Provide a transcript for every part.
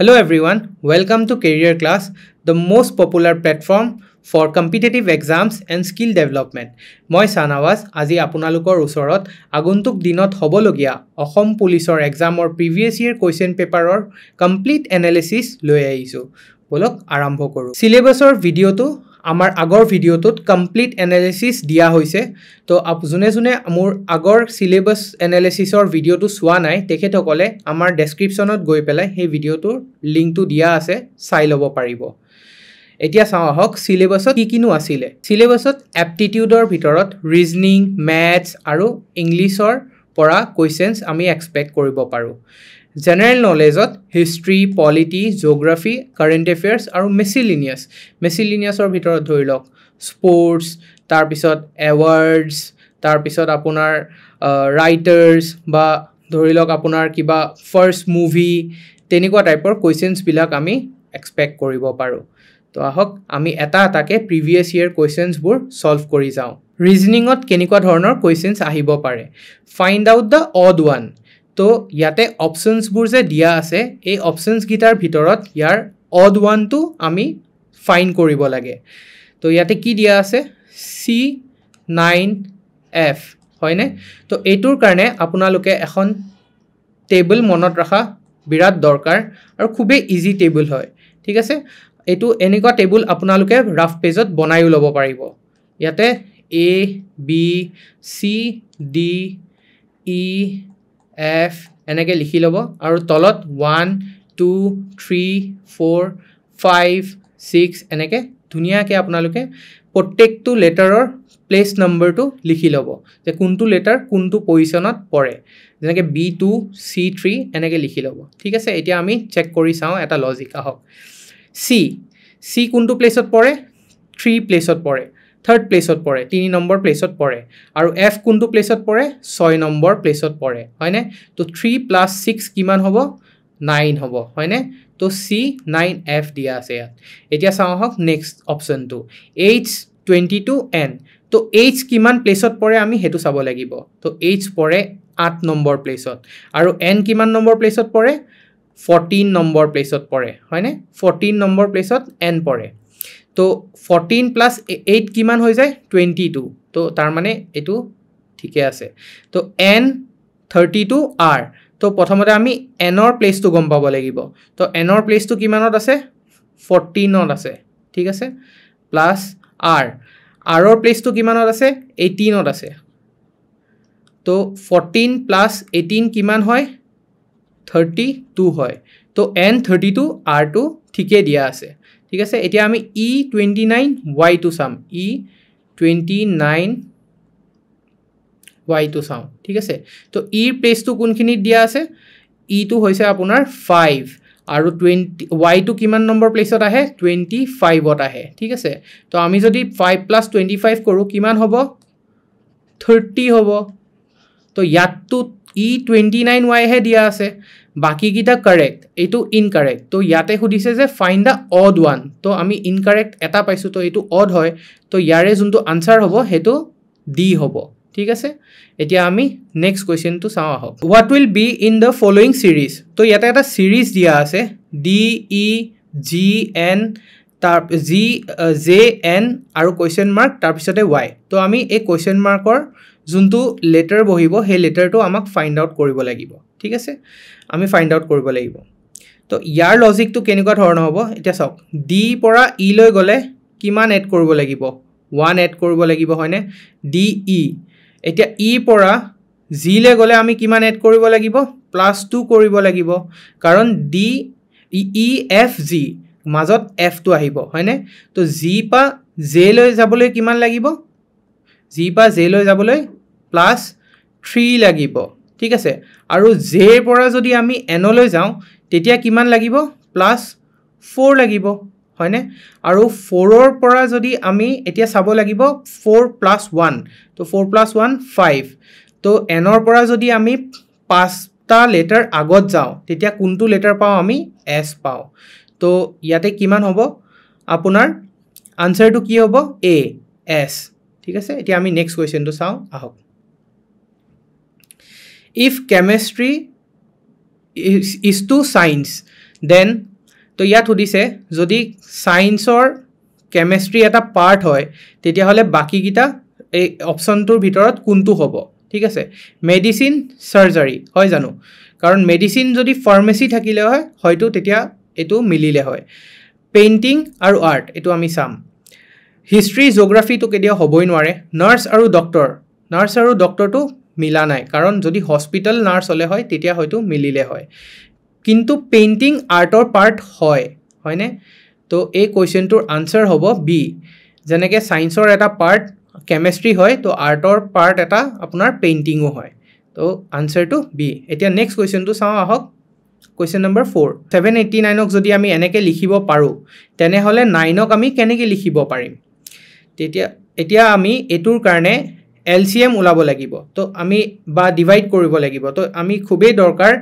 Hello everyone, welcome to Career Class, the most popular platform for competitive exams and skill development. মই চানাৱাজ আজি আপোনালোকৰ ওচৰত আগন্তুক দিনত হ'বলগীয়া অসম পুলিচৰ এক্সামৰ প্ৰিভিয়াছ ইয়েৰ কুৱেশ্যন পেপাৰৰ কমপ্লিট এনালিচিছ লৈ আহিছোঁ বলক আৰম্ভ কৰোঁ চিলেবাছৰ ভিডিঅ'টো আমাৰ আগৰ ভিডিঅ'টোত কমপ্লিট এনালাইচিছ দিয়া হৈছে তো যোনে যোনে মোৰ আগৰ চিলেবাছ এনালিচিছৰ ভিডিঅ'টো চোৱা নাই তেখেতসকলে আমাৰ ডেছক্ৰিপশ্যনত গৈ পেলাই সেই ভিডিঅ'টোৰ লিংকটো দিয়া আছে চাই ল'ব পাৰিব এতিয়া চাওঁ আহক চিলেবাছত কি কিনো আছিলে চিলেবাছত এপ্টিটিউডৰ ভিতৰত ৰিজনিং মেথছ আৰু ইংলিছৰ পৰা কুৱেশ্যনছ আমি এক্সপেক্ট কৰিব পাৰোঁ জেনেৰেল নলেজত history polity geography current affairs আৰু মেচিলিনিয়াছ মেচিলিনিয়াছৰ ভিতৰত ধৰি লওক স্পৰ্টছ তাৰপিছত এৱাৰ্ডছ তাৰপিছত আপোনাৰ ৰাইটাৰ্ছ বা ধৰি লওক আপোনাৰ কিবা ফাৰ্ষ্ট মুভি তেনেকুৱা টাইপৰ কুৱেশ্যনছবিলাক আমি এক্সপেক্ট কৰিব পাৰোঁ তো আহক আমি এটা এটাকৈ প্ৰিভিয়াছ ইয়েৰ কুৱেশ্যনছবোৰ ছল্ভ কৰি যাওঁ ৰিজনিঙত কেনেকুৱা ধৰণৰ কুৱেশ্যনছ আহিব পাৰে find out the odd one তো ইয়াতে অপশ্যনছবোৰ যে দিয়া আছে এই অপশ্যনছকেইটাৰ ভিতৰত ইয়াৰ অড ওৱানটো আমি ফাইন কৰিব লাগে তো ইয়াতে কি দিয়া আছে চি নাইন এফ হয়নে তো এইটোৰ কাৰণে আপোনালোকে এখন টেবুল মনত ৰখা বিৰাট দৰকাৰ আৰু খুবেই ইজি টেবুল হয় ঠিক আছে এইটো এনেকুৱা টেবুল আপোনালোকে ৰাফ পেজত বনায়ো ল'ব পাৰিব ইয়াতে A B C D E F এনেকৈ লিখি ল'ব আৰু তলত one two three four five six এনেকৈ ধুনীয়াকৈ আপোনালোকে প্ৰত্যেকটো লেটাৰৰ প্লেচ নম্বৰটো লিখি ল'ব যে কোনটো লেটাৰ কোনটো পজিশ্যনত পৰে যেনেকৈ বি টু চি থ্ৰী এনেকৈ লিখি ল'ব ঠিক আছে এতিয়া আমি চেক কৰি চাওঁ এটা লজিক আহক চি চি কোনটো প্লেচত পৰে থ্ৰী প্লেচত পৰে থাৰ্ড প্লেছত পৰে তিনি নম্বৰ প্লেছত পৰে আৰু এফ কোনটো প্লেছত পৰে ছয় নম্বৰ প্লেছত পৰে হয়নে ত' থ্ৰী প্লাছ ছিক্স কিমান হ'ব নাইন হ'ব হয়নে ত' চি নাইন এফ দিয়া আছে ইয়াত এতিয়া চাওঁ আহক নেক্সট অপশ্যনটো এইচ টুৱেণ্টি টু এন ত' এইচ কিমান প্লেছত পৰে আমি সেইটো চাব লাগিব ত' এইচ পৰে আঠ নম্বৰ প্লেছত আৰু এন কিমান নম্বৰ প্লেছত পৰে ফৰ্টিন নম্বৰ প্লেছত পৰে হয়নে ফৰ্টিন নম্বৰ প্লেছত এন পৰে তো ফৰ্টিন প্লাছ এইট কিমান হৈ যায় টুৱেণ্টি টু তো তাৰমানে এইটো ঠিকে আছে তো এন থাৰ্টি টু আৰ তো প্ৰথমতে আমি এনৰ প্লেচটো গম পাব লাগিব তো এনৰ প্লেচটো কিমানত আছে ফৰ্টিনত আছে ঠিক আছে প্লাছ আৰ আৰৰ প্লেচটো কিমানত আছে এইটিনত আছে তো ফৰ্টিন প্লাছ এইটিন কিমান হয় থাৰ্টি টু হয় তো এন থাৰ্টি টু আৰটো ঠিকে দিয়া আছে ঠিক আছে এতিয়া আমি ই টুৱেণ্টি নাইন ৱাইটো চাম ই টুৱেণ্টি নাইন ৱাইটো চাওঁ ঠিক আছে তো ইৰ e প্লেচটো কোনখিনিত দিয়া আছে ইটো e হৈছে আপোনাৰ ফাইভ আৰু টুৱেণ্টি ৱাইটো কিমান নম্বৰ প্লেচত আহে টুৱেণ্টি ফাইভত আহে ঠিক আছে তো আমি যদি ফাইভ প্লাছ টুৱেণ্টি ফাইভ কৰোঁ কিমান হ'ব থাৰ্টি হ'ব তো ইয়াততো ই টুৱেণ্টি নাইন ৱাইহে দিয়া আছে বাকীকেইটা কাৰেক্ট এইটো ইনকাৰেক্ট তো ইয়াতে সুধিছে যে ফাইণ্ড দ্য অড ওৱান তো আমি ইনকাৰেক্ট এটা পাইছোঁ তো এইটো অড হয় তো ইয়াৰে যোনটো আনচাৰ হ'ব সেইটো ডি হ'ব ঠিক আছে এতিয়া আমি নেক্সট কুৱেশ্যনটো চাওঁ আহক what will be in the following series তো ইয়াতে এটা ছিৰিজ দিয়া আছে ডি ই জি এন তাৰ জি জে এন আৰু কুৱেশ্যন মাৰ্ক তাৰপিছতে ৱাই তো আমি এই কুৱেশ্যন মাৰ্কৰ যোনটো লেটাৰ বহিব সেই লেটাৰটো আমাক ফাইণ্ড আউট কৰিব লাগিব ঠিক আছে আমি ফাইণ্ড আউট কৰিব লাগিব তো ইয়াৰ লজিকটো কেনেকুৱা ধৰণৰ হ'ব এতিয়া চাওক ডি পৰা ই e লৈ গ'লে কিমান এড কৰিব লাগিব ওৱান এড কৰিব লাগিব হয়নে ডি ই e। এতিয়া ই e পৰা জিলৈ গ'লে আমি কিমান এড কৰিব লাগিব প্লাছ টু কৰিব লাগিব কাৰণ ডি ই এফ জি মাজত এফটো আহিব হয়নে তো জি পা লৈ যাবলৈ কিমান লাগিব জি পা জে লৈ যাবলৈ প্লাছ থ্ৰী লাগিব ঠিক আছে আৰু জেৰ পৰা যদি আমি এনলৈ যাওঁ তেতিয়া কিমান লাগিব প্লাছ ফ'ৰ লাগিব হয়নে আৰু ফ'ৰৰ পৰা যদি আমি এতিয়া চাব লাগিব ফ'ৰ প্লাছ ওৱান তো ফ'ৰ প্লাছ ওৱান ফাইভ তো এনৰ পৰা যদি আমি পাঁচটা লেটাৰ আগত যাওঁ তেতিয়া কোনটো লেটাৰ পাওঁ আমি এছ পাওঁ তো ইয়াতে কিমান হ'ব আপোনাৰ আনচাৰটো কি হ'ব এ এছ ঠিক আছে এতিয়া আমি নেক্সট কুৱেশ্যনটো চাওঁ আহক if chemistry is to science then তো ইয়াত সুধিছে যদি চাইন্সৰ কেমেষ্ট্ৰি এটা পাৰ্ট হয় তেতিয়াহ'লে বাকীকেইটা এই অপশ্যনটোৰ ভিতৰত কোনটো হ'ব ঠিক আছে মেডিচিন চাৰ্জাৰী হয় জানো কাৰণ মেডিচিন যদি ফাৰ্মেচি থাকিলে হয় হয়তো তেতিয়া এইটো মিলিলে হয় পেইণ্টিং আৰু আৰ্ট এইটো আমি চাম হিষ্ট্ৰী জিঅ'গ্ৰাফিটো কেতিয়াও হ'বই নোৱাৰে নাৰ্ছ আৰু ডক্টৰ নাৰ্ছ আৰু ডক্টৰটো মিলা নাই কাৰণ যদি হস্পিটেল নাৰ্ছ হ'লে হয় তেতিয়া হয়তো মিলিলে হয় কিন্তু পেইণ্টিং আৰ্টৰ পাৰ্ট হয় হয়নে তো এই কুৱেশ্যনটোৰ আনচাৰ হ'ব বি যেনেকৈ ছায়েন্সৰ এটা পাৰ্ট কেমেষ্ট্ৰি হয় তো আৰ্টৰ পাৰ্ট এটা আপোনাৰ পেইণ্টিঙো হয় তো আনচাৰটো বি এতিয়া নেক্সট কুৱেশ্যনটো চাওঁ আহক question number four seven eighty নাইনক যদি আমি এনেকৈ লিখিব পাৰোঁ তেনেহ'লে নাইনক আমি কেনেকৈ লিখিব পাৰিম তেতিয়া এতিয়া আমি এইটোৰ কাৰণে এল চি এম ওলাব লাগিব তো আমি বা ডিভাইড কৰিব লাগিব তো আমি খুবেই দৰকাৰ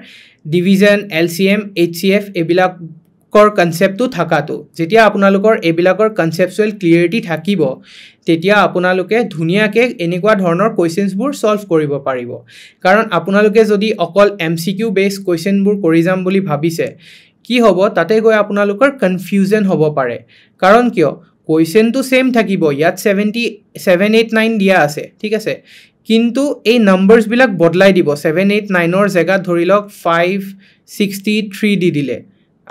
division L C M H C F এইবিলাকৰ কনচেপ্টটো থকাটো যেতিয়া আপোনালোকৰ এইবিলাকৰ কনচেপচুৱেল ক্লিয়েৰিটি থাকিব তেতিয়া আপোনালোকে ধুনীয়াকৈ এনেকুৱা ধৰণৰ কুৱেশ্যনছবোৰ ছল্ভ কৰিব পাৰিব কাৰণ আপোনালোকে যদি অকল এম চি কিউ বেছ কুৱেশ্যনবোৰ কৰি যাম বুলি ভাবিছে কি হ'ব তাতে গৈ আপোনালোকৰ কনফিউজন হ'ব পাৰে কাৰণ কিয় কুৱেশ্যনটো ছেম থাকিব ইয়াত ছেভেণ্টি ছেভেন এইট নাইন দিয়া আছে ঠিক আছে কিন্তু এই নাম্বাৰ্ছবিলাক বদলাই দিব ছেভেন এইট নাইনৰ জেগাত ধৰি লওক ফাইভ ছিক্সটি থ্ৰী দি দিলে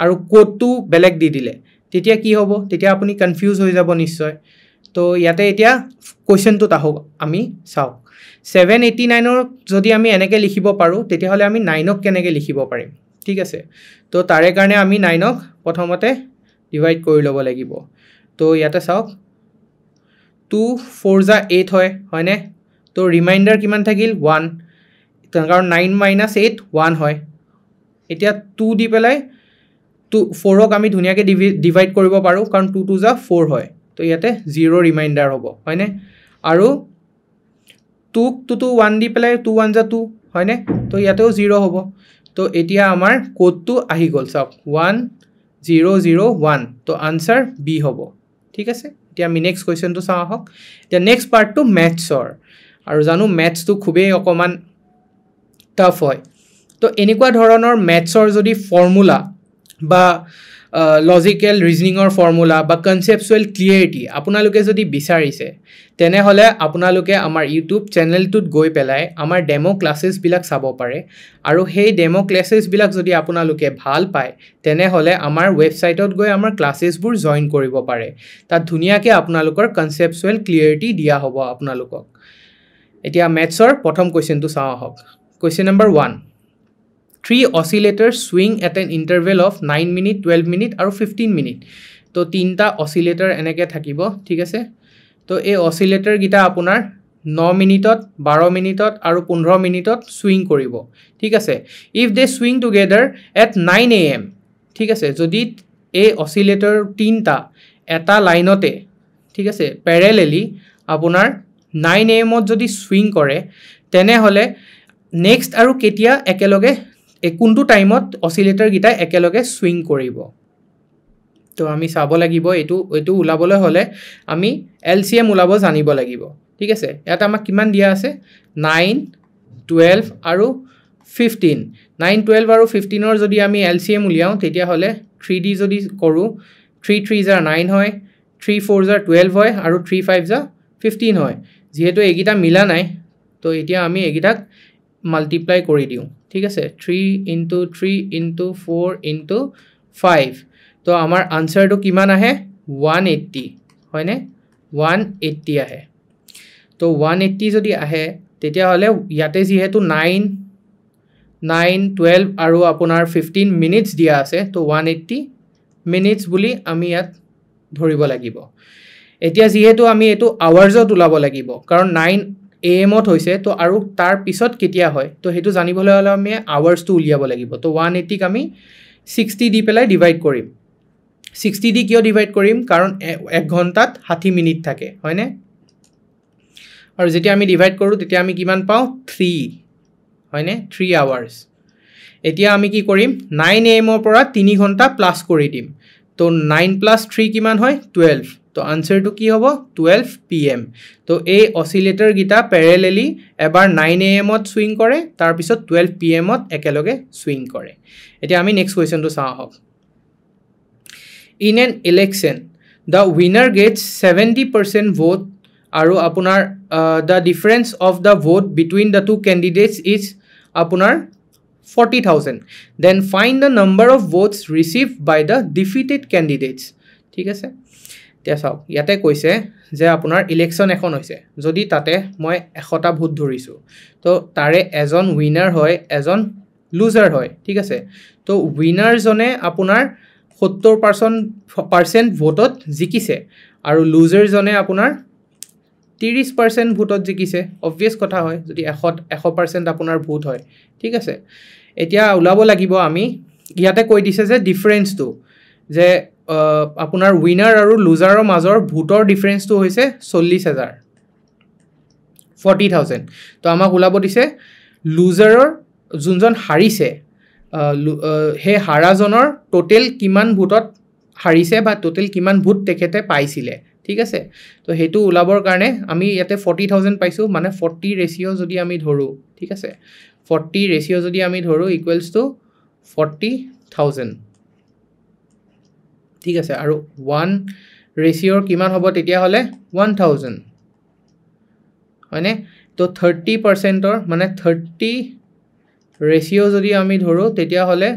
আৰু ক'ডটো বেলেগ দি দিলে তেতিয়া কি হ'ব তেতিয়া আপুনি কনফিউজ হৈ যাব নিশ্চয় তো ইয়াতে এতিয়া কুৱেশ্যনটোত আহোঁ আমি চাওক ছেভেন এইটি নাইনৰ যদি আমি এনেকৈ লিখিব পাৰোঁ তেতিয়াহ'লে আমি নাইনক কেনেকৈ লিখিব পাৰিম ঠিক আছে তো তাৰে কাৰণে আমি নাইনক প্ৰথমতে ডিভাইড কৰি ল'ব লাগিব তো ইয়াতে চাওক টু ফ'ৰ জা এইট হয় হয়নে তো ৰিমাইণ্ডাৰ কিমান থাকিল ওৱান কাৰণ নাইন মাইনাছ এইট ওৱান হয় এতিয়া টু দি পেলাই টু ফ'ৰক আমি ধুনীয়াকৈ ডিভি ডিভাইড কৰিব পাৰোঁ কাৰণ টু টু জা ফ'ৰ হয় তো ইয়াতে জিৰ' ৰিমাইণ্ডাৰ হ'ব হয়নে আৰু টুক টু টু ওৱান দি পেলাই টু ওৱান জা টু হয়নে তো ইয়াতেও জিৰ' হ'ব তো এতিয়া আমাৰ ক'ডটো আহি গ'ল চাওক ওৱান জিৰ' জিৰ' ওৱান তো আনচাৰ বি হ'ব ঠিক আছে এতিয়া আমি নেক্সট কুৱেশ্যনটো চাওঁ আহক এতিয়া নেক্সট পাৰ্টটো মেথছৰ আৰু জানো মেথছটো খুবেই অকণমান টাফ হয় তো এনেকুৱা ধৰণৰ মেথছৰ যদি ফৰ্মুলা বা লজিকেল ৰিজনিঙৰ ফৰ্মুলা বা কনচেপচুৱেল ক্লিয়েৰিটি আপোনালোকে যদি বিচাৰিছে তেনেহ'লে আপোনালোকে আমাৰ ইউটিউব চেনেলটোত গৈ পেলাই আমাৰ ডেম' ক্লাছেছবিলাক চাব পাৰে আৰু সেই ডেম' ক্লাছেছবিলাক যদি আপোনালোকে ভাল পায় তেনেহ'লে আমাৰ ৱেবছাইটত গৈ আমাৰ ক্লাছেছবোৰ জইন কৰিব পাৰে তাত ধুনীয়াকৈ আপোনালোকৰ কনচেপচুৱেল ক্লিয়েৰিটি দিয়া হ'ব আপোনালোকক এতিয়া মেথছৰ প্ৰথম কুৱেশ্যনটো চাওঁ আহক question number one three oscillator swing at an interval of nine minute twelve minute আৰু ফিফটিন মিনিট তো তিনিটা অচিলেটাৰ এনেকৈ থাকিব ঠিক আছে তো এই অচিলেটাৰকেইটা আপোনাৰ ন মিনিটত বাৰ মিনিটত আৰু পোন্ধৰ মিনিটত চুইং কৰিব ঠিক আছে if they swing together at nine A M ঠিক আছে যদি এই অচিলেটাৰ তিনিটা এটা লাইনতে ঠিক আছে পেৰেলেলি আপোনাৰ নাইন এ এমত যদি চুইং কৰে তেনেহ'লে নেক্সট আৰু কেতিয়া একেলগে কোনটো টাইমত অচিলেটাৰকেইটাই একেলগে চুইং কৰিব তো আমি চাব লাগিব এইটো এইটো ওলাবলৈ হ'লে আমি এল চি এম ওলাব জানিব লাগিব ঠিক আছে ইয়াত আমাক কিমান দিয়া আছে নাইন টুৱেলভ আৰু ফিফটিন নাইন টুৱেলভ আৰু ফিফটিনৰ যদি আমি এল চি এম উলিয়াওঁ তেতিয়াহ'লে থ্ৰী ডি যদি কৰোঁ থ্ৰী থ্ৰী জাৰ নাইন হয় থ্ৰী ফ'ৰ জাৰ টুৱেলভ হয় আৰু থ্ৰী ফাইভ জাৰ ফিফটিন হয় যিহেতু এইকেইটা মিলা নাই তো এতিয়া আমি এইকেইটাক মাল্টিপ্লাই কৰি দিওঁ ঠিক আছে three into three into four into five তো আমাৰ আনচাৰটো কিমান আহে ওৱান এইট্টি হয়নে ওৱান এইট্টি আহে তো ওৱান এইট্টি যদি আহে তেতিয়াহ'লে ইয়াতে যিহেতু নাইন নাইন টুৱেলভ আৰু আপোনাৰ ফিফটিন মিনিটছ দিয়া আছে তো ওৱান এইট্টি মিনিটছ বুলি আমি ইয়াত ধৰিব লাগিব এতিয়া যিহেতু আমি এইটো আৱাৰ্ছত ওলাব লাগিব কাৰণ নাইন এ এমত হৈছে তো আৰু তাৰ পিছত কেতিয়া হয় তো সেইটো জানিবলৈ হ'লে আমি আৱাৰ্ছটো উলিয়াব লাগিব তো ওৱান এইটিক আমি ছিক্সটি দি পেলাই ডিভাইড কৰিম ছিক্সটি দি কিয় ডিভাইড কৰিম কাৰণ এক ঘণ্টাত ষাঠি মিনিট থাকে হয়নে আৰু যেতিয়া আমি ডিভাইড কৰোঁ তেতিয়া আমি কিমান পাওঁ থ্ৰী হয়নে থ্ৰী আৱাৰ্ছ এতিয়া আমি কি কৰিম নাইন এ এমৰ পৰা তিনি ঘণ্টা প্লাছ কৰি দিম তো নাইন প্লাছ থ্ৰী কিমান হয় টুৱেল্ভ তো আনচাৰটো কি হ'ব টুৱেল্ভ পি এম তো এই অচিলেটৰকেইটা পেৰেলেলি এবাৰ নাইন এ এমত চুইং কৰে তাৰপিছত টুৱেল্ভ পি এমত একেলগে চুইং কৰে এতিয়া আমি নেক্সট কুৱেশ্যনটো চাওঁ আহক in an election the winner gets seventy percent vote আৰু আপোনাৰ the difference of the vote between the two candidates is আপোনাৰ forty thousand then find the number of votes receive by the defeated candidates ঠিক আছে এতিয়া চাওক ইয়াতে কৈছে যে আপোনাৰ ইলেকশ্যন এখন হৈছে যদি তাতে মই এশটা ভোট ধৰিছোঁ তো তাৰে এজন উইনাৰ হয় এজন লুজাৰ হয় ঠিক আছে তো উইনাৰজনে আপোনাৰ সত্তৰ পাৰ্চেণ্ট পাৰ্চেণ্ট ভোটত জিকিছে আৰু লুজাৰজনে আপোনাৰ ত্ৰিছ পাৰ্চেণ্ট ভোটত জিকিছে অবভিয়াছ কথা হয় যদি এশ এশ পাৰ্চেণ্ট আপোনাৰ ভোট হয় ঠিক আছে এতিয়া ওলাব লাগিব আমি ইয়াতে কৈ দিছে যে ডিফাৰেঞ্চটো যে আপোনাৰ উইনাৰ আৰু লুজাৰৰ মাজৰ ভোটৰ ডিফাৰেঞ্চটো হৈছে চল্লিছ হাজাৰ ফৰ্টি থাউজেণ্ড তো আমাক ওলাব দিছে লুজাৰৰ যোনজন হাৰিছে সেই হাৰাজনৰ ট'টেল কিমান ভোটত হাৰিছে বা ট'টেল কিমান ভোট তেখেতে পাইছিলে ঠিক আছে তো সেইটো ওলাবৰ কাৰণে আমি ইয়াতে ফৰ্টি থাউজেণ্ড পাইছোঁ মানে ফৰ্টি ৰেচিঅ' যদি আমি ধৰোঁ ঠিক আছে ফৰ্টি ৰেচিঅ' যদি আমি ধৰোঁ ইকুৱেলছ টু ফৰ্টি থাউজেণ্ড ঠিক আছে আৰু ওৱান ৰেচিঅ'ৰ কিমান হ'ব তেতিয়াহ'লে ওৱান থাউজেণ্ড হয়নে তো থাৰ্টি পাৰ্চেণ্টৰ মানে থাৰ্টি ৰেচিঅ' যদি আমি ধৰোঁ তেতিয়াহ'লে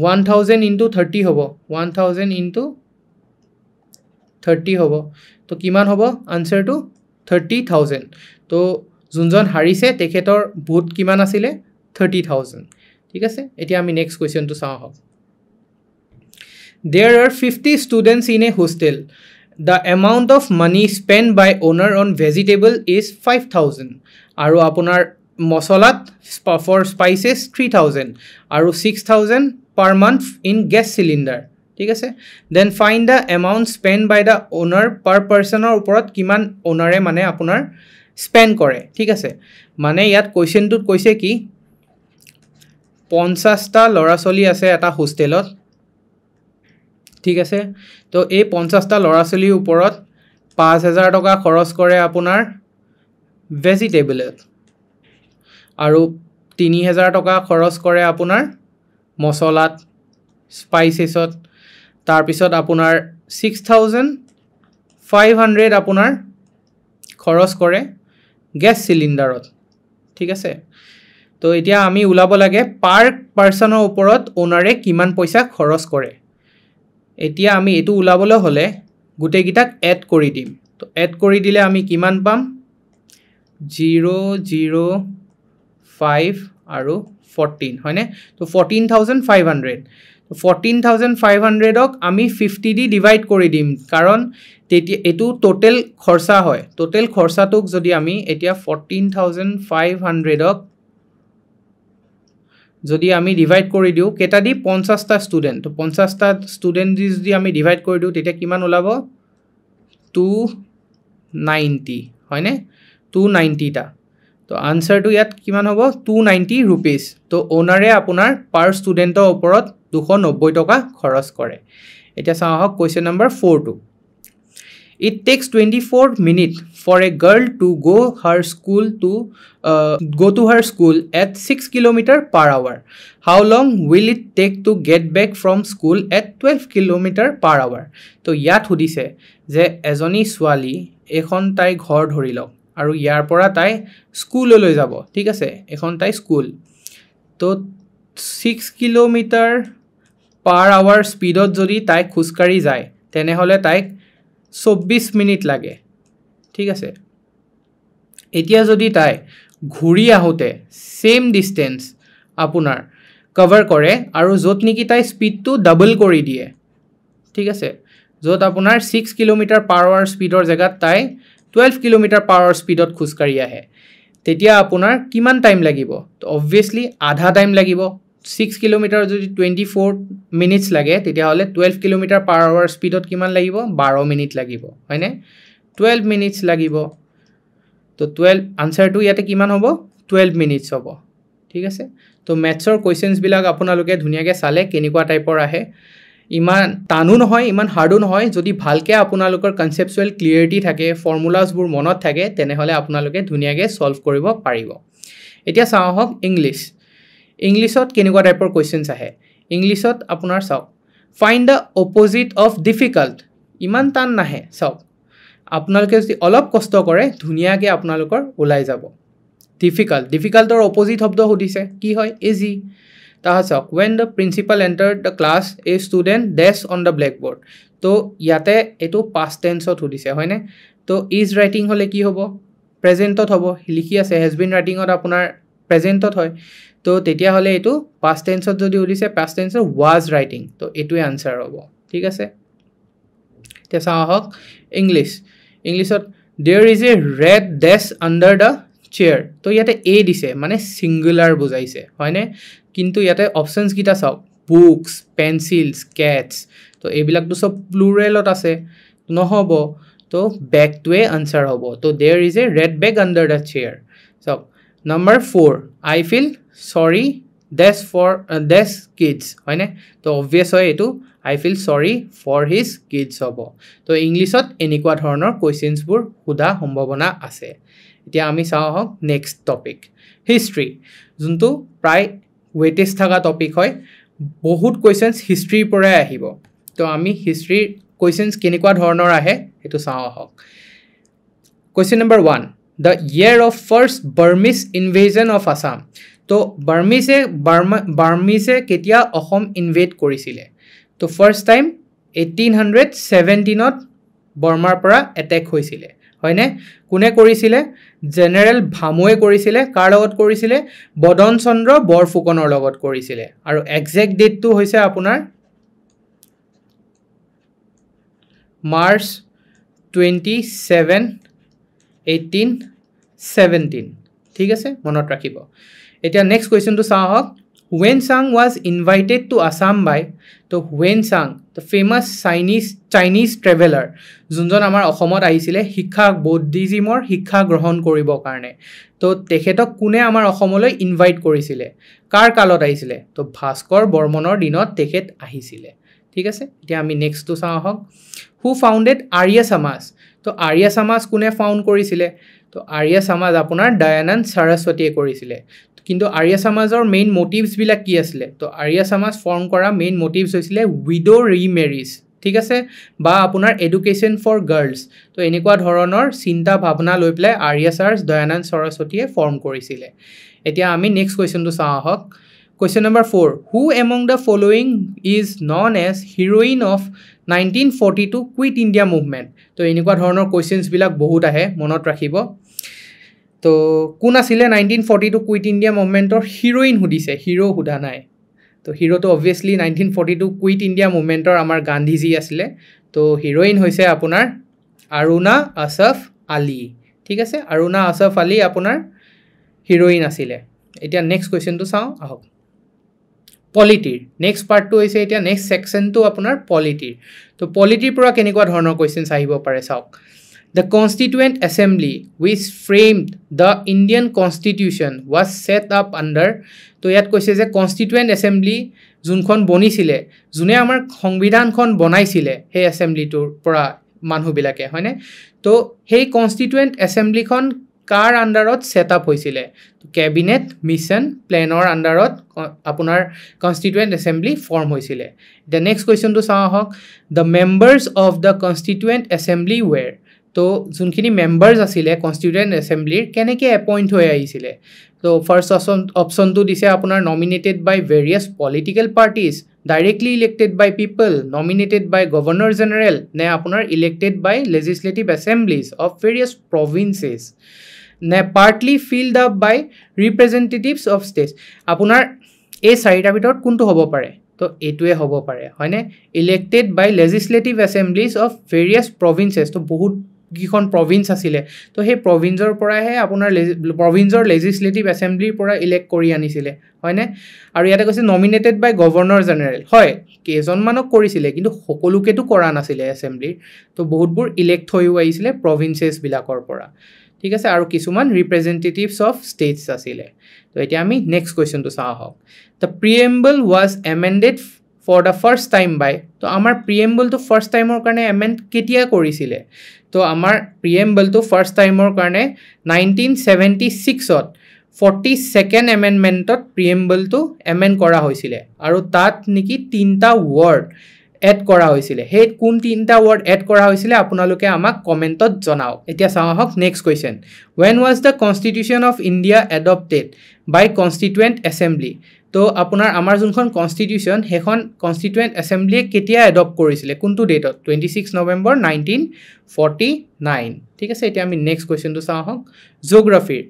ওৱান থাউজেণ্ড ইনটু থাৰ্টি হ'ব ওৱান থাউজেণ্ড ইনটু থাৰ্টি হ'ব তো কিমান হ'ব আনচাৰটো থাৰ্টি থাউজেণ্ড তো যোনজন হাৰিছে তেখেতৰ বুট কিমান আছিলে থাৰ্টি থাউজেণ্ড ঠিক আছে এতিয়া আমি নেক্সট কুৱেশ্যনটো চাওঁ আহক there are 50 students in a hostel the amount of money spent by owner on vegetable is 5000 aru apunar মছলাত ফৰ স্পাইচেছ থ্ৰী থাউজেণ্ড আৰু six thousand per month in gas cylinder ঠিক আছে then find the amount spend by the owner per পাৰ্চনৰ ওপৰত কিমান অ'নাৰে মানে আপোনাৰ spend কৰে ঠিক আছে মানে ইয়াত কুৱেশ্যনটোত কৈছে কি পঞ্চাছটা ল'ৰা ছোৱালী আছে এটা হোষ্টেলত ঠিক আছে তো এই পঞ্চাছটা ল'ৰা ছোৱালীৰ ওপৰত পাঁচ হেজাৰ টকা খৰচ কৰে আপোনাৰ ভেজিটেবলত আৰু তিনি হেজাৰ টকা খৰচ কৰে আপোনাৰ মছলাত স্পাইচেছত তাৰপিছত আপোনাৰ ছিক্স থাউজেণ্ড ফাইভ হাণ্ড্ৰেড আপোনাৰ খৰচ কৰে গেছ চিলিণ্ডাৰত ঠিক আছে তো এতিয়া আমি ওলাব লাগে পাৰ পাৰ্চনৰ ওপৰত অ'নাৰে কিমান পইচা খৰচ কৰে এতিয়া আমি এইটো ওলাবলৈ হ'লে গোটেইকেইটাক এড কৰি দিম তো এড কৰি দিলে আমি কিমান পাম জিৰ' জিৰ' ফাইভ আৰু ফৰ্টিন হয়নে তো fourteen thousand five hundred fourteen thousand five হাণ্ড্ৰেডক আমি ফিফটি দি ডিভাইড কৰি দিম কাৰণ তেতিয়া এইটো ট'টেল খৰচা হয় ট'টেল খৰচাটোক যদি আমি এতিয়া ফৰ্টিন থাউজেণ্ড ফাইভ হাণ্ড্ৰেডক যদি আমি ডিভাইড কৰি দিওঁ কেইটা দি পঞ্চাছটা ষ্টুডেণ্ট ত' পঞ্চাছটা ষ্টুডেণ্ট দি যদি আমি ডিভাইড কৰি দিওঁ তেতিয়া কিমান ওলাব টু নাইণ্টি হয়নে টু নাইণ্টিটা ত' আনচাৰটো ইয়াত কিমান হ'ব টু নাইণ্টি ৰুপিজ ত' অ'নাৰে আপোনাৰ পাৰ ষ্টুডেণ্টৰ ওপৰত দুশ নব্বৈ টকা খৰচ কৰে এতিয়া চাওঁ আহক কুৱেশ্যন নম্বৰ ফ'ৰটো it takes twenty four minute for a girl to go' her school to go' to her school at six kilometre per hour how long will it take to get back from school at twelve kilometre per hour ত' ইয়াত সুধিছে যে এজনী ছোৱালী এখন তাইৰ ঘৰ ধৰি লওক আৰু ইয়াৰ পৰা তাই স্কুললৈ যাব ঠিক আছে এখন তাই স্কুল ত' ছিক্স কিলোমিটাৰ পাৰ আৱাৰ স্পীডত যদি তাইক খোজকাঢ়ি যায় তেনেহ'লে তাইক চৌব্বিছ মিনিট লাগে ঠিক আছে এতিয়া যদি তাই ঘূৰি আহোঁতে ছেইম ডিষ্টেঞ্চ আপোনাৰ কভাৰ কৰে আৰু য'ত নেকি তাই স্পীডটো ডাবল কৰি দিয়ে ঠিক আছে য'ত আপোনাৰ ছিক্স কিলোমিটাৰ পাৰ আৱাৰ স্পীডৰ জেগাত তাই টুৱেল্ভ কিলোমিটাৰ পাৰ আৱাৰ স্পীডত খোজকাঢ়ি আহে তেতিয়া আপোনাৰ কিমান টাইম লাগিব অবভিয়াছলি আধা টাইম লাগিব ছিক্স কিলোমিটাৰ যদি টুৱেণ্টি ফ'ৰ মিনিটছ লাগে তেতিয়াহ'লে টুৱেল্ভ কিলোমিটাৰ পাৰ আৱাৰ স্পীডত কিমান লাগিব বাৰ মিনিট লাগিব হয়নে টুৱেল্ভ মিনিটছ লাগিব তো টুৱেল্ভ আনচাৰটো ইয়াতে কিমান হ'ব টুৱেল্ভ মিনিটছ হ'ব ঠিক আছে তো মেথছৰ কুৱেশ্যনছবিলাক আপোনালোকে ধুনীয়াকৈ চালে কেনেকুৱা টাইপৰ আহে ইমান টানো নহয় ইমান হাৰ্ডো নহয় যদি ভালকৈ আপোনালোকৰ কনচেপচুৱেল ক্লিয়াৰিটি থাকে ফৰ্মুলাছবোৰ মনত থাকে তেনেহ'লে আপোনালোকে ধুনীয়াকৈ ছল্ভ কৰিব পাৰিব এতিয়া চাওঁ আহক ইংলিছ ইংলিছত কেনেকুৱা টাইপৰ কুৱেশ্যনছ আহে ইংলিছত আপোনাৰ চাওক find the opposite of difficult ইমান টান নাহে চাওক আপোনালোকে যদি অলপ কষ্ট কৰে ধুনীয়াকৈ আপোনালোকৰ ওলাই যাব ডিফিকাল্ট ডিফিকাল্টৰ অপ'জিট শব্দ সুধিছে কি হয় ইজি তাহা চাওক when the principal enter the class a student dash on the blackboard ত' ইয়াতে এইটো পাষ্ট টেন্সত সুধিছে হয়নে ত' ইজ ৰাইটিং হ'লে কি হ'ব প্ৰেজেণ্টত হ'ব লিখি আছে হেজবিন ৰাইটিঙত আপোনাৰ প্ৰেজেণ্টত হয় তো তেতিয়াহ'লে এইটো পাষ্ট টেঞ্চত যদি উলিছে পাষ্ট টেঞ্চত ৱাজ ৰাইটিং তো এইটোৱে আনচাৰ হ'ব ঠিক আছে এতিয়া চাওঁ আহক ইংলিছ ইংলিছত there is a red dash under the chair তো ইয়াতে এ দিছে মানে ছিংগুলাৰ বুজাইছে হয়নে কিন্তু ইয়াতে অপশ্যনছকেইটা চাওক বুকছ পেঞ্চিলছ কেটছ তো এইবিলাকতো চব প্লুৰেলত আছে নহ'ব তো বেগটোৱে আনচাৰ হ'ব তো there is a red bag under the chair চাওক number four I feel sorry dash for dash kids হয়নে তো অবভিয়াছ হয় এইটো I feel sorry for his kids হ'ব তো ইংলিছত এনেকুৱা ধৰণৰ কুৱেশ্যনছবোৰ সোধা সম্ভাৱনা আছে এতিয়া আমি চাওঁ আহক নেক্সট টপিক হিষ্ট্ৰী যোনটো প্ৰায় ৱেটেজ থকা টপিক হয় বহুত কুৱেশ্যনছ হিষ্ট্ৰীৰ পৰাই আহিব তো আমি হিষ্ট্ৰীৰ কুৱেশ্যনছ কেনেকুৱা ধৰণৰ আহে সেইটো চাওঁ আহক question number one the year of first Burmese invasion of Assam তো বাৰ্মিছে বাৰ্মা বাৰ্মিছে কেতিয়া অসম ইনভেড কৰিছিলে তো ফাৰ্ষ্ট টাইম এইটিন হাণ্ড্ৰেড ছেভেণ্টিনত বৰ্মাৰ পৰা এটেক হৈছিলে হয়নে কোনে কৰিছিলে জেনেৰেল ভামুৱে কৰিছিলে কাৰ লগত কৰিছিলে বদন চন্দ্ৰ বৰফুকনৰ লগত কৰিছিলে আৰু একজেক্ট ডেটটো হৈছে আপোনাৰ March twenty seven eighteen seventeen ঠিক আছে মনত ৰাখিব এতিয়া নেক্সট কুৱেশ্যনটো চাওঁ আহক when Chang was invited to Assam by তো when Chang the famous Chinese Chinese traveller যোনজন আমাৰ অসমত আহিছিলে শিক্ষা বৌদ্ধিজিমৰ শিক্ষা গ্ৰহণ কৰিবৰ কাৰণে তো তেখেতক কোনে আমাৰ অসমলৈ ইনভাইট কৰিছিলে কাৰ কালত আহিছিলে তো ভাস্কৰ বৰ্মনৰ দিনত তেখেত আহিছিলে ঠিক আছে এতিয়া আমি নেক্সটটো চাওঁ আহক হু ফাউণ্ডেড আৰ্য চামাজ তো আৰ্য চামাজ কোনে ফাউণ্ড কৰিছিলে তো আৰ্য চামাজ আপোনাৰ দয়ানন্দ সৰস্বতীয়ে কৰিছিলে কিন্তু আৰিয়া সমাজৰ মেইন মটিভছবিলাক কি আছিলে তো আৰিয়া সমাজ ফৰ্ম কৰা মেইন মটিভছ হৈছিলে উইড' ৰিমেৰিজ ঠিক আছে বা আপোনাৰ এডুকেশ্যন ফৰ গাৰ্লছ তো এনেকুৱা ধৰণৰ চিন্তা ভাৱনা লৈ পেলাই আৰিয়া চাৰ্জ দয়ানন্দ সৰস্বতীয়ে ফৰ্ম কৰিছিলে এতিয়া আমি নেক্সট কুৱেশ্যনটো চাওঁ আহক question number four who among the following is known as heroine of nineteen forty two quit India movement তো এনেকুৱা ধৰণৰ কুৱেশ্যনছবিলাক বহুত আহে মনত ৰাখিব তো কোন আছিলে nineteen forty two quit India মুভমেণ্টৰ হিৰ'ইন সুধিছে হিৰ' সোধা নাই তো হিৰ'টো obviously nineteen forty two quit India মুভমেণ্টৰ আমাৰ গান্ধীজী আছিলে তো হিৰ'ইন হৈছে আপোনাৰ আৰুণা আছফ আলী ঠিক আছে আৰুণা আছফ আলী আপোনাৰ হিৰ'ইন আছিলে এতিয়া নেক্সট কুৱেশ্যনটো চাওঁ আহক পলিটিৰ নেক্সট পাৰ্টটো হৈছে এতিয়া নেক্সট ছেকশ্যনটো আপোনাৰ পলিটিৰ তো পলিটিৰ পৰা কেনেকুৱা ধৰণৰ কুৱেশ্যনছ আহিব পাৰে চাওক The Constituent Assembly, which framed the Indian Constitution, was set up under তো ইয়াত কৈছে যে কনষ্টিটুৱেণ্ট এছেম্বলি যোনখন বনিছিলে যোনে আমাৰ সংবিধানখন বনাইছিলে সেই এছেম্বলিটোৰ পৰা মানুহবিলাকে হয়নে তো সেই কনষ্টিটুৱেণ্ট এছেম্বলিখন কাৰ আণ্ডাৰত ছেট আপ হৈছিলে কেবিনেট মিছন প্লেনৰ আণ্ডাৰত আপোনাৰ কনষ্টিটুৱেণ্ট এছেম্বলি ফৰ্ম হৈছিলে দ্য নেক্সট কুৱেশ্যনটো চাওঁ আহক the members of the constituent assembly were তো যোনখিনি মেম্বাৰ্ছ আছিলে কনষ্টিটুৱেণ্ট এছেম্বলিৰ কেনেকৈ এপইণ্ট হৈ আহিছিলে তো ফাৰ্ষ্ট অপশ্যন অপশ্যনটো দিছে আপোনাৰ nominated by various political parties directly elected by people nominated by governor general নে আপোনাৰ elected by legislative assemblies of various provinces নে partly filled up by representatives of states আপোনাৰ এই চাৰিটাৰ ভিতৰত কোনটো হ'ব পাৰে তো এইটোৱে হ'ব পাৰে হয়নে elected by legislative assemblies of various provinces তো বহুত কেইখন প্ৰভিঞ্চ আছিলে তো সেই প্ৰভিন্সৰ পৰাহে আপোনাৰ লেজি প্ৰভিঞ্চৰ লেজিছলেটিভ এছেম্বলিৰ পৰা ইলেক্ট কৰি আনিছিলে হয়নে আৰু ইয়াতে কৈছে নমিনেটেড বাই গভৰ্ণৰ জেনেৰেল হয় কেইজনমানক কৰিছিলে কিন্তু সকলোকেতো কৰা নাছিলে এছেম্বলিৰ তো বহুতবোৰ ইলেক্ট হৈও আহিছিলে প্ৰভিন্সেছবিলাকৰ পৰা ঠিক আছে আৰু কিছুমান ৰিপ্ৰেজেণ্টেটিভছ অফ ষ্টেটছ আছিলে তো এতিয়া আমি নেক্সট কুৱেশ্যনটো চাওঁ আহক the preamble was amended for the first time by তো আমাৰ প্ৰি প্ৰিয়েম্বলটো ফাৰ্ষ্ট টাইমৰ কাৰণে এমেণ্ড কেতিয়া কৰিছিলে তো আমাৰ প্ৰিয়েম্বলটো ফাৰ্ষ্ট টাইমৰ কাৰণে নাইনটিন চেভেণ্টি ছিক্সত ফৰ্টি ছেকেণ্ড এমেণ্ডমেণ্টত প্ৰিয়েম্বলটো এমেণ্ড কৰা হৈছিলে আৰু তাত নেকি তিনিটা ৱৰ্ড এড কৰা হৈছিলে সেই কোন তিনিটা ৱৰ্ড এড কৰা হৈছিলে আপোনালোকে আমাক কমেণ্টত জনাওক এতিয়া চাওঁ আহক next question when was the constitution of India adopted by constituent assembly তো আপোনাৰ আমাৰ যোনখন কনষ্টিটিউশ্যন সেইখন কনষ্টিটুৱেণ্ট এছেম্বলিয়ে কেতিয়া এডপ্ট কৰিছিলে কোনটো ডেটত twenty six November nineteen forty nine ঠিক আছে এতিয়া আমি নেক্সট কুৱেশ্যনটো চাওঁ আহক জিঅ'গ্ৰাফিৰ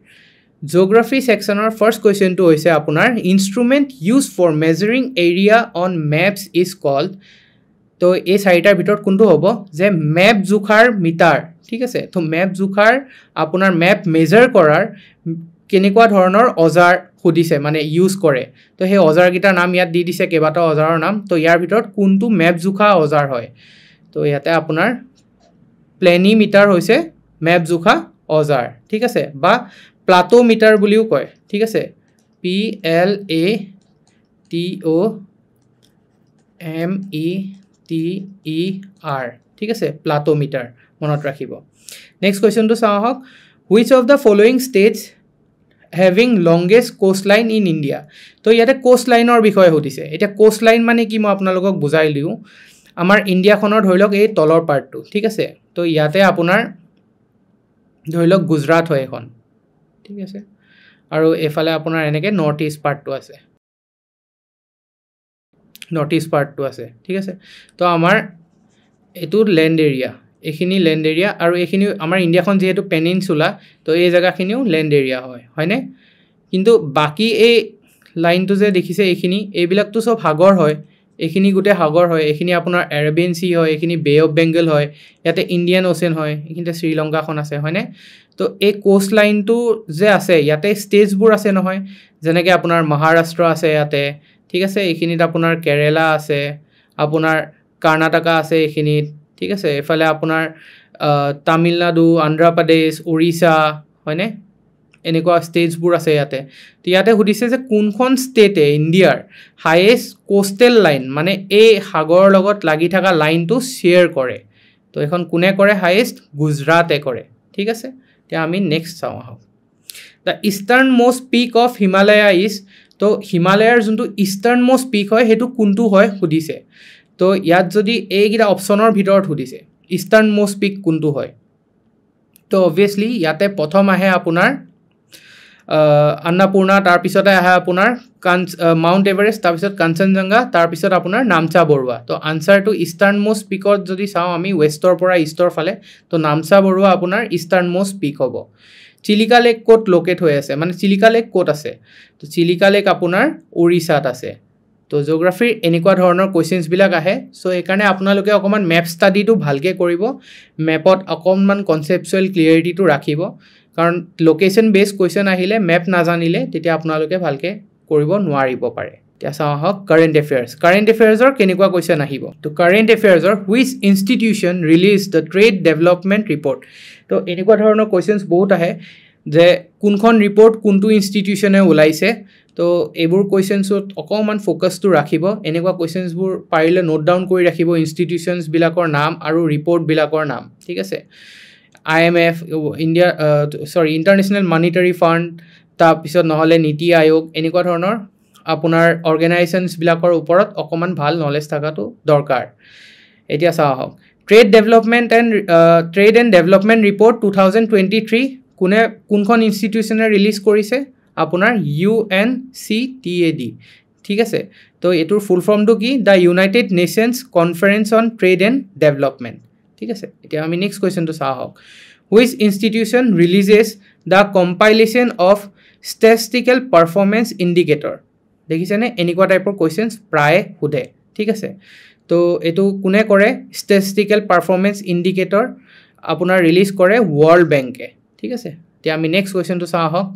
জিঅ'গ্ৰাফি ছেকশ্যনৰ ফাৰ্ষ্ট কুৱেশ্যনটো হৈছে আপোনাৰ instrument use for measuring area on maps is called তো এই চাৰিটাৰ ভিতৰত কোনটো হ'ব যে মেপ জোখাৰ মিটাৰ ঠিক আছে তো মেপ জোখাৰ আপোনাৰ মেপ মেজাৰ কৰাৰ কেনেকুৱা ধৰণৰ অজাৰ সুধিছে মানে ইউজ কৰে তো সেই অজাৰকেইটাৰ নাম ইয়াত দি দিছে কেইবাটাও অজাৰৰ নাম তো ইয়াৰ ভিতৰত কোনটো মেপ জোখা অজাৰ হয় তো ইয়াতে আপোনাৰ প্লেনি মিটাৰ হৈছে মেপ জোখা অজাৰ ঠিক আছে বা প্লাটো মিটাৰ বুলিও কয় ঠিক আছে P L A T O' M E T E R ঠিক আছে প্লাটো মিটাৰ মনত ৰাখিব নেক্সট কুৱেশ্যনটো চাওঁ আহক which of the following states having longest coastline in India তো ইয়াতে কোষ্টলাইনৰ বিষয়ে সুধিছে এতিয়া কোষ্টলাইন মানে কি মই আপোনালোকক বুজাই দিওঁ আমাৰ ইণ্ডিয়াখনৰ ধৰি লওক এই তলৰ পাৰ্টটো ঠিক আছে তো ইয়াতে আপোনাৰ ধৰি লওক গুজৰাট হয় এখন ঠিক আছে আৰু এইফালে আপোনাৰ এনেকৈ নৰ্থ ইষ্ট পাৰ্টটো আছে নৰ্থ ইষ্ট পাৰ্টটো আছে ঠিক আছে তো আমাৰ এইটো লেণ্ড এৰিয়া এইখিনি লেণ্ড এৰিয়া আৰু এইখিনি আমাৰ ইণ্ডিয়াখন যিহেতু পেনিনচোলা তো এই জেগাখিনিও লেণ্ড এৰিয়া হয় হয়নে কিন্তু বাকী এই লাইনটো যে দেখিছে এইখিনি এইবিলাকতো চব সাগৰ হয় এইখিনি গোটেই সাগৰ হয় এইখিনি আপোনাৰ এৰেবিয়ান চি হয় এইখিনি বে অফ বেংগল হয় ইয়াতে ইণ্ডিয়ান অ'চেন হয় এইখিনিতে শ্ৰীলংকাখন আছে হয়নে তো এই কোষ্ট লাইনটো যে আছে ইয়াতে ষ্টেটছবোৰ আছে নহয় যেনেকৈ আপোনাৰ মহাৰাষ্ট্ৰ আছে ইয়াতে ঠিক আছে এইখিনিত আপোনাৰ কেৰেলা আছে আপোনাৰ কৰ্ণাটকা আছে এইখিনিত ঠিক আছে এফালে আপোনাৰ তামিলনাডু অন্ধ্ৰপ্ৰদেশ উৰিষ্যা হয়নে এনেকুৱা ষ্টেটছবোৰ আছে ইয়াতে তো ইয়াতে সুধিছে যে কোনখন ষ্টেটে ইণ্ডিয়াৰ হায়েষ্ট কোষ্টেল লাইন মানে এই সাগৰৰ লগত লাগি থকা লাইনটো শ্বেয়াৰ কৰে তো এইখন কোনে কৰে হায়েষ্ট গুজৰাটে কৰে ঠিক আছে এতিয়া আমি নেক্সট চাওঁ আহক the eastern most peak of Himalaya is তো হিমালয়াৰ যোনটো ইষ্টাৰ্ণ মষ্ট পিক হয় সেইটো কোনটো হয় সুধিছে তো ইয়াত যদি এইকেইটা অপশ্যনৰ ভিতৰত সুধিছে ইষ্টাৰ্ণ মষ্ট পিক কোনটো হয় তো অভিয়াছলি ইয়াতে প্ৰথম আহে আপোনাৰ আন্নাপূৰ্ণা তাৰপিছতে আহে আপোনাৰ কাঞ্চ মাউণ্ট এভাৰেষ্ট তাৰপিছত কাঞ্চনজংঘা তাৰপিছত আপোনাৰ নামচা বৰুৱা তো আনচাৰটো ইষ্টাৰ্ণ মষ্ট পিকত যদি চাওঁ আমি ৱেষ্টৰ পৰা ইষ্টৰ ফালে তো নামচা বৰুৱা আপোনাৰ ইষ্টাৰ্ণ মষ্ট পিক হ'ব চিলিকা লেক ক'ত লোকেট হৈ আছে মানে চিলিকা লেক ক'ত আছে তো চিলিকা লেক আপোনাৰ উৰিষ্যাত আছে তো জিঅ'গ্ৰাফীৰ এনেকুৱা ধৰণৰ কুৱেশ্যনছবিলাক আহে চ' সেইকাৰণে আপোনালোকে অকণমান মেপ ষ্টাডিটো ভালকৈ কৰিব মেপত অকণমান কনচেপচুৱেল ক্লিয়াৰিটিটো ৰাখিব কাৰণ লোকেশ্যন বেছ কুৱেশ্যন আহিলে মেপ নাজানিলে তেতিয়া আপোনালোকে ভালকৈ কৰিব নোৱাৰিব পাৰে এতিয়া চাওঁ আহক কাৰেণ্ট এফেয়াৰ্ছ কাৰেণ্ট এফেয়াৰ্ছৰ কেনেকুৱা কুৱেশ্যন আহিব তো কাৰেণ্ট এফেয়াৰ্ছৰ which institution release the trade development report তো এনেকুৱা ধৰণৰ কুৱেশ্যনছ বহুত আহে যে কোনখন ৰিপৰ্ট কোনটো ইনষ্টিটিউচনে ওলাইছে তো এইবোৰ কুৱেশ্যনছত অকণমান ফ'কাছটো ৰাখিব এনেকুৱা কুৱেশ্যনছবোৰ পাৰিলে নোট ডাউন কৰি ৰাখিব ইনষ্টিটিউশ্যনছবিলাকৰ নাম আৰু ৰিপৰ্টবিলাকৰ নাম ঠিক আছে I M F India sorry international monetary fund তাৰপিছত নহ'লে নীতি আয়োগ এনেকুৱা ধৰণৰ আপোনাৰ অৰ্গেনাইজেশ্যনছবিলাকৰ ওপৰত অকণমান ভাল নলেজ থকাটো দৰকাৰ এতিয়া চাওঁ আহক trade development and trade and development report two thousand twenty three কোনে কোনখন ইনষ্টিটিউশ্যনে ৰিলিজ কৰিছে আপোনাৰ U N C T A D ঠিক আছে তো এইটোৰ ফুল ফৰ্মটো কি the United Nations conference on trade and development ঠিক আছে এতিয়া আমি নেক্সট কুৱেশ্যনটো চাওঁ আহক which institution releases the compilation of statistical performance indicator দেখিছেনে এনেকুৱা টাইপৰ কুৱেশ্যনছ প্ৰায়ে সোধে ঠিক আছে তো এইটো কোনে কৰে ষ্টেষ্টিকেল পাৰফৰ্মেন্স ইণ্ডিকেটৰ আপোনাৰ ৰিলিজ কৰে ৱৰ্ল্ড বেংকে ঠিক আছে এতিয়া আমি নেক্সট কুৱেশ্যনটো চাওঁ আহক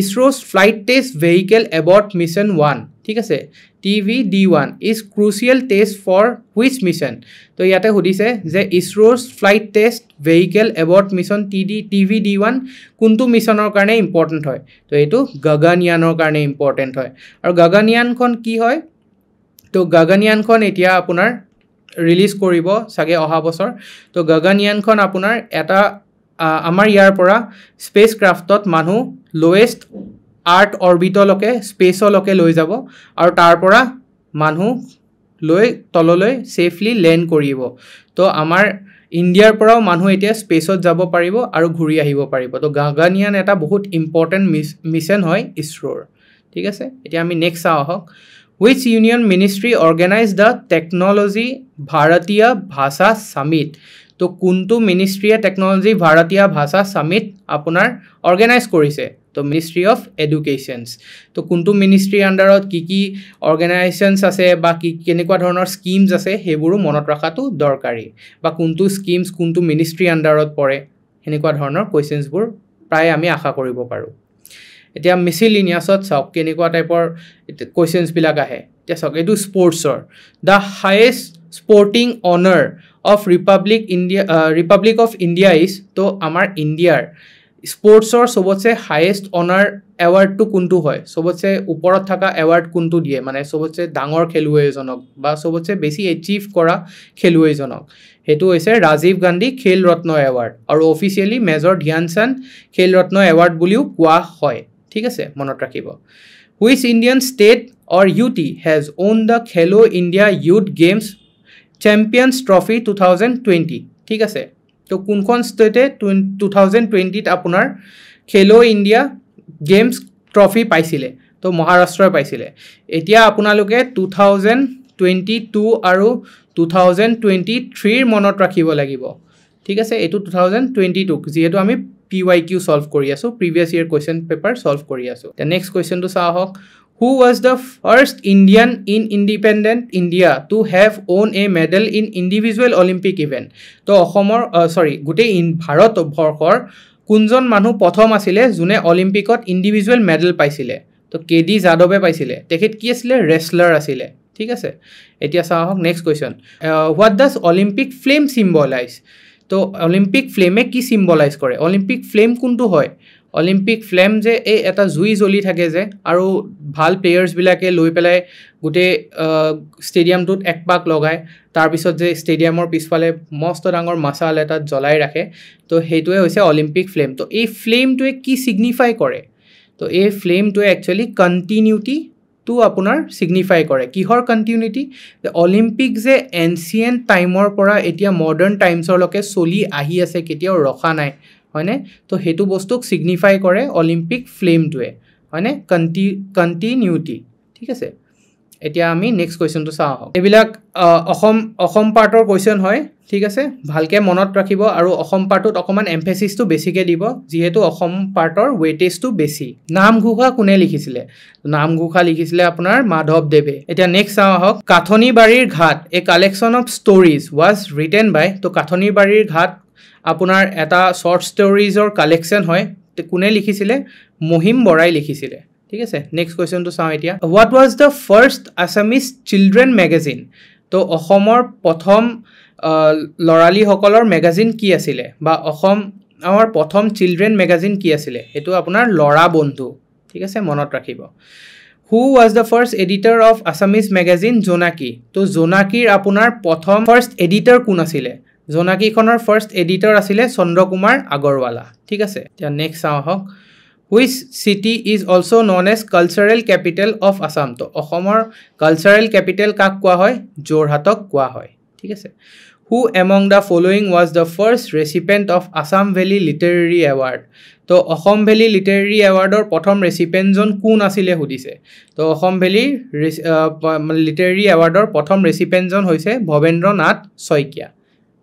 ISRO's flight test vehicle abort mission one ঠিক আছে T V D one is crucial test for which mission তো ইয়াতে সুধিছে যে ISRO's flight test vehicle abort mission T D T V D one কোনটো মিছনৰ কাৰণে ইম্পৰ্টেণ্ট হয় তো এইটো গগনয়ানৰ কাৰণে ইম্পৰ্টেণ্ট হয় আৰু গগনয়ানখন কি হয় তো গগনয়ানখন এতিয়া আপোনাৰ ৰিলিজ কৰিব চাগে অহা বছৰ তো গগনয়ানখন আপোনাৰ এটা আমাৰ ইয়াৰ পৰা স্পেচ ক্ৰাফ্টত মানুহ লৱেষ্ট আৰ্থ অৰ্বিটলৈকে স্পেচলৈকে লৈ যাব আৰু তাৰ পৰা মানুহ লৈ তললৈ ছেফলি লেণ্ড কৰিব তো আমাৰ ইণ্ডিয়াৰ পৰাও মানুহ এতিয়া স্পেচত যাব পাৰিব আৰু ঘূৰি আহিব পাৰিব তো গাগানিয়ান এটা বহুত ইম্পৰ্টেণ্ট মিছ মিছন হয় ইছৰোৰ ঠিক আছে এতিয়া আমি নেক্সট চাওঁ আহক which union ministry organize the technology Bharatiya Bhasha summit তো কোনটো মিনিষ্ট্ৰীয়ে টেকন'লজি ভাৰতীয় ভাষা চামিট আপোনাৰ অৰ্গেনাইজ কৰিছে তো মিনিষ্ট্ৰী অফ এডুকেশ্যনছ তো কোনটো মিনিষ্ট্ৰীৰ আণ্ডাৰত কি কি অৰ্গেনাইজেশ্যনছ আছে বা কি কেনেকুৱা ধৰণৰ স্কীমছ আছে সেইবোৰো মনত ৰখাটো দৰকাৰী বা কোনটো স্কীমছ কোনটো মিনিষ্ট্ৰীৰ আণ্ডাৰত পৰে সেনেকুৱা ধৰণৰ কুৱেশ্যনছবোৰ প্ৰায় আমি আশা কৰিব পাৰোঁ এতিয়া ইনিয়াছত চাওক কেনেকুৱা টাইপৰ কুৱেশ্যনছবিলাক আহে এতিয়া চাওক এইটো স্পৰ্টছৰ the highest sporting honour of republic India republic of India is তো আমাৰ ইণ্ডিয়াৰ স্পৰ্টছৰ চবতছে হায়েষ্ট অনাৰ এৱাৰ্ডটো কোনটো হয় চবতছে ওপৰত থকা এৱাৰ্ড কোনটো দিয়ে মানে চবতছে ডাঙৰ খেলুৱৈজনক বা চবতছে বেছি এচিভ কৰা খেলুৱৈজনক সেইটো হৈছে ৰাজীৱ গান্ধী খেল ৰত্ন এৱাৰ্ড আৰু officially major Dhyanchand Khel Ratna award বুলিও কোৱা হয় ঠিক আছে মনত ৰাখিব which Indian state or UT has won the Khelo India youth games champions trophy two thousand twenty ঠিক আছে তো কোনখন ষ্টেটে টু টু থাউজেণ্ড টুৱেণ্টিত আপোনাৰ খেলো ইণ্ডিয়া গেমছ ট্ৰফি পাইছিলে তো মহাৰাষ্ট্ৰই পাইছিলে এতিয়া আপোনালোকে টু থাউজেণ্ড টুৱেণ্টি টু আৰু টু থাউজেণ্ড টুৱেণ্টি থ্ৰীৰ মনত ৰাখিব লাগিব ঠিক আছে এইটো টু থাউজেণ্ড টুৱেণ্টি টুক যিহেতু আমি পি ৱাই কিউ ছল্ভ কৰি আছোঁ previous year question paper solve কৰি আছোঁ এতিয়া নেক্সট কুৱেশ্যনটো চাওঁ আহক who was the first Indian in independent India to have won a medal in individual Olympic event তো অসমৰ চৰি গোটেই ইন ভাৰতবৰ্ষৰ কোনজন মানুহ প্ৰথম আছিলে যোনে অলিম্পিকত ইণ্ডিভিজুৱেল মেডেল পাইছিলে তো কে ডি যাদৱে পাইছিলে তেখেত কি আছিলে ৰেচলাৰ আছিলে ঠিক আছে এতিয়া চাওঁ আহক next question what does Olympic flame symbolize তো অলিম্পিক ফ্লেমে কি চিম্বলাইজ কৰে অলিম্পিক ফ্লেম কোনটো হয় অলিম্পিক ফ্লেম যে এই এটা জুই জ্বলি থাকে যে আৰু ভাল প্লেয়াৰ্ছবিলাকে লৈ পেলাই গোটেই ষ্টেডিয়ামটোত এক পাক লগায় তাৰপিছত যে ষ্টেডিয়ামৰ পিছফালে মস্ত ডাঙৰ মাছাল এটাত জ্বলাই ৰাখে তো সেইটোৱে হৈছে অলিম্পিক ফ্লেম তো এই ফ্লেমটোৱে কি ছিগনিফাই কৰে তো এই ফ্লেমটোৱে একচুৱেলি কণ্টিনিউটি টো আপোনাৰ ছিগনিফাই কৰে কিহৰ কণ্টিনিউটি অলিম্পিক যে এনচিয়েণ্ট টাইমৰ পৰা এতিয়া মডাৰ্ণ টাইমছলৈকে চলি আহি আছে কেতিয়াও ৰখা নাই হয়নে তো সেইটো বস্তুক ছিগনিফাই কৰে অলিম্পিক ফ্লেমটোৱে হয়নে কণ্টি কণ্টিনিউটি ঠিক আছে এতিয়া আমি নেক্সট কুৱেশ্যনটো চাওঁ আহক এইবিলাক অসম অসম পাৰ্টৰ কুৱেশ্যন হয় ঠিক আছে ভালকৈ মনত ৰাখিব আৰু অসম পাৰ্টটোত অকণমান এম্ফেচিছটো বেছিকৈ দিব যিহেতু অসম পাৰ্টৰ ৱেটেজটো বেছি নামঘোষা কোনে লিখিছিলে নামঘোষা লিখিছিলে আপোনাৰ মাধৱদেৱে এতিয়া নেক্সট চাওঁ আহক কাঠনিবাৰীৰ Ghat a collection of stories was written by তো কাঠনিবাৰীৰ ঘাট আপোনাৰ এটা শ্বৰ্ট ষ্ট'ৰিজৰ কালেকশ্যন হয় কোনে লিখিছিলে মহিম বৰাই লিখিছিলে ঠিক আছে নেক্সট কুৱেশ্যনটো চাওঁ এতিয়া what was the first Assamese children magazine ত' অসমৰ প্ৰথম ল'ৰালিসকলৰ মেগাজিন কি আছিলে বা অসম আমাৰ প্ৰথম চিলড্ৰেন মেগাজিন কি আছিলে সেইটো আপোনাৰ ল'ৰা বন্ধু ঠিক আছে মনত ৰাখিব who was the first editor of Assamese magazine Jonaki ত' জোনাকীৰ আপোনাৰ প্ৰথম ফাৰ্ষ্ট এডিটৰ কোন আছিলে জোনাকীখনৰ ফাৰ্ষ্ট এডিটৰ আছিলে চন্দ্ৰকুমাৰ আগৰৱালা ঠিক আছে এতিয়া নেক্সট চাওঁ আহক which city is also' known as cultural capital of Assam তো অসমৰ কালচাৰেল কেপিটেল কাক কোৱা হয় যোৰহাটক কোৱা হয় ঠিক আছে who among the following was the first recipient of Assam valley literary award তো অসম ভেলী লিটেৰেৰী এৱাৰ্ডৰ প্ৰথম ৰেচিপেণ্টজন কোন আছিলে সুধিছে তো অসম ভেলী লিটেৰেৰী এৱাৰ্ডৰ প্ৰথম ৰেচিপেণ্টজন হৈছে ভৱেন্দ্ৰ নাথ শইকীয়া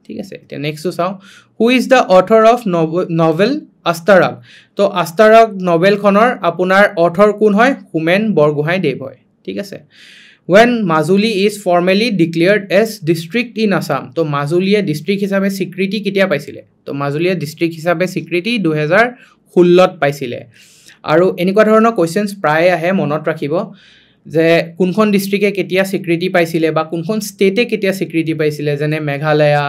ঠিক আছে এতিয়া নেক্সটটো চাওঁ who is the author of novel Astarag তো আস্তাৰাগ নভেলখনৰ আপোনাৰ অথৰ কোন হয় হোমেন বৰগোহাঁই দেৱ হয় ঠিক আছে when Majuli is formally declared as district in Assam তো মাজুলীয়ে ডিষ্ট্ৰিক্ট হিচাপে স্বীকৃতি কেতিয়া পাইছিলে তো মাজুলীয়ে ডিষ্ট্ৰিক্ট হিচাপে স্বীকৃতি দুহেজাৰ ষোল্লত পাইছিলে আৰু এনেকুৱা ধৰণৰ কুৱেশ্যনছ প্ৰায়ে আহে মনত ৰাখিব যে কোনখন ডিষ্ট্ৰিকে কেতিয়া স্বীকৃতি পাইছিলে বা কোনখন ষ্টেটে কেতিয়া স্বীকৃতি পাইছিলে যেনে মেঘালয়া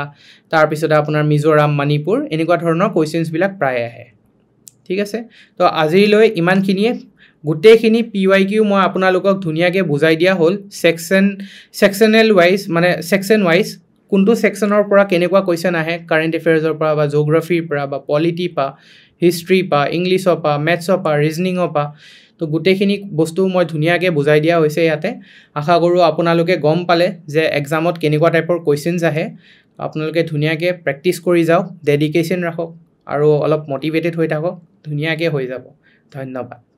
তাৰপিছতে আপোনাৰ মিজোৰাম মণিপুৰ এনেকুৱা ধৰণৰ কুৱেশ্যনছবিলাক প্ৰায় আহে ঠিক আছে তো আজিলৈ ইমানখিনিয়ে গোটেইখিনি পি ৱাই কিউ মই আপোনালোকক ধুনীয়াকৈ বুজাই দিয়া হ'ল ছেকশ্যন ছেকশ্যনেল ৱাইজ মানে ছেকশ্যন ৱাইজ কোনটো ছেকশ্যনৰ পৰা কেনেকুৱা কুৱেশ্যন আহে কাৰেণ্ট এফেয়াৰ্ছৰ পৰা বা জিঅ'গ্ৰাফিৰ পৰা বা পলিটি পৰা হিষ্ট্ৰি পৰা ইংলিছৰ পৰা মেথছৰ পৰা ৰিজনিঙৰ পৰা তো গোটেইখিনি বস্তু মই ধুনীয়াকৈ বুজাই দিয়া হৈছে ইয়াতে আশা কৰোঁ আপোনালোকে গম পালে যে এক্সামত কেনেকুৱা টাইপৰ কুৱেশ্যনছ আহে আপোনালোকে ধুনীয়াকৈ প্ৰেক্টিচ কৰি যাওক ডেডিকেশ্যন ৰাখক আৰু অলপ মটিভেটেড হৈ থাকক ধুনীয়াকৈ হৈ যাব ধন্যবাদ